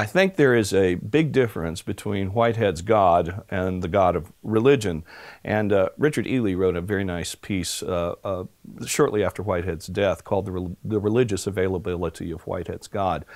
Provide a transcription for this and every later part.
I think there is a big difference between Whitehead's God and the God of religion. And uh, Richard Ely wrote a very nice piece uh, uh, shortly after Whitehead's death called the, Re- the Religious Availability of Whitehead's God,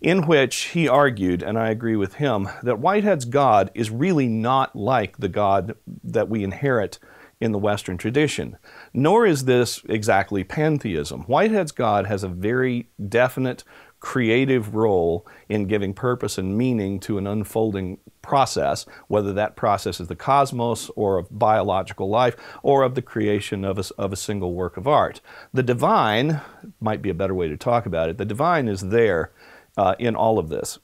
in which he argued, and I agree with him, that Whitehead's God is really not like the God that we inherit in the Western tradition. Nor is this exactly pantheism. Whitehead's God has a very definite creative role in giving purpose and meaning to an unfolding process, whether that process is the cosmos or of biological life or of the creation of a, of a single work of art. The divine, might be a better way to talk about it, the divine is there uh, in all of this.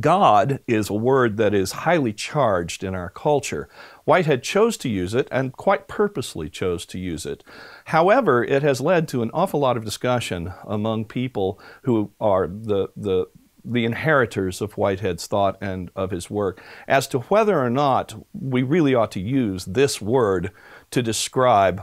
God is a word that is highly charged in our culture. Whitehead chose to use it and quite purposely chose to use it. However, it has led to an awful lot of discussion among people who are the, the, the inheritors of Whitehead's thought and of his work as to whether or not we really ought to use this word to describe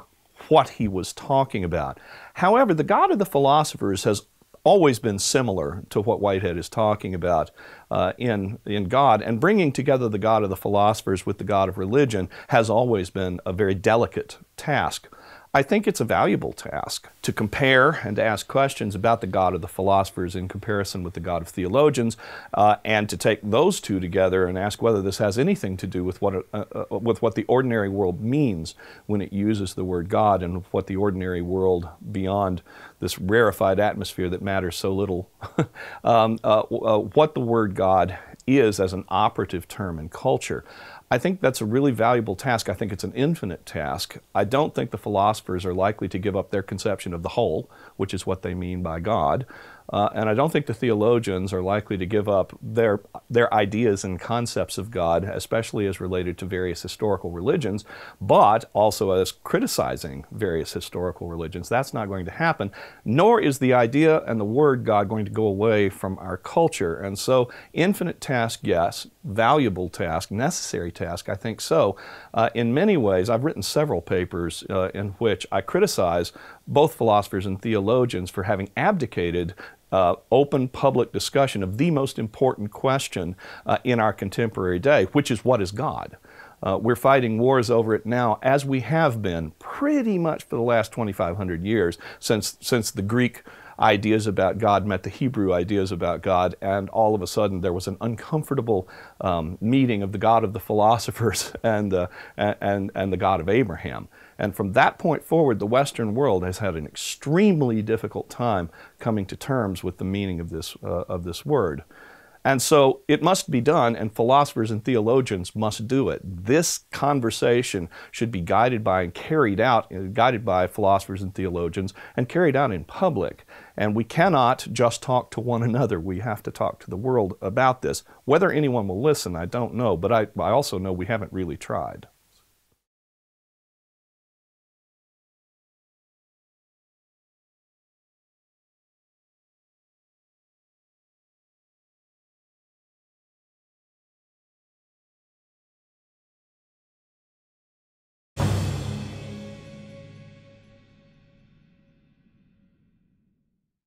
what he was talking about. However, the God of the philosophers has always been similar to what Whitehead is talking about uh, in, in God. And bringing together the God of the philosophers with the God of religion has always been a very delicate task I think it's a valuable task to compare and to ask questions about the God of the philosophers in comparison with the God of theologians, uh, and to take those two together and ask whether this has anything to do with what, uh, uh, with what the ordinary world means when it uses the word God and what the ordinary world beyond this rarefied atmosphere that matters so little, um, uh, uh, what the word God is as an operative term in culture. I think that's a really valuable task. I think it's an infinite task. I don't think the philosophers are likely to give up their conception of the whole, which is what they mean by God. Uh, and I don't think the theologians are likely to give up their, their ideas and concepts of God, especially as related to various historical religions, but also as criticizing various historical religions. That's not going to happen, nor is the idea and the word God going to go away from our culture. And so, infinite task, yes, valuable task, necessary task task? I think so. Uh, in many ways, I've written several papers uh, in which I criticize both philosophers and theologians for having abdicated uh, open public discussion of the most important question uh, in our contemporary day, which is what is God? Uh, we're fighting wars over it now, as we have been pretty much for the last 2,500 years since, since the Greek ideas about God met the Hebrew ideas about God, and all of a sudden there was an uncomfortable um, meeting of the God of the philosophers and, uh, and, and the God of Abraham. And from that point forward, the Western world has had an extremely difficult time coming to terms with the meaning of this, uh, of this word. And so it must be done, and philosophers and theologians must do it. This conversation should be guided by and carried out, uh, guided by philosophers and theologians, and carried out in public. And we cannot just talk to one another. We have to talk to the world about this. Whether anyone will listen, I don't know, but I, I also know we haven't really tried.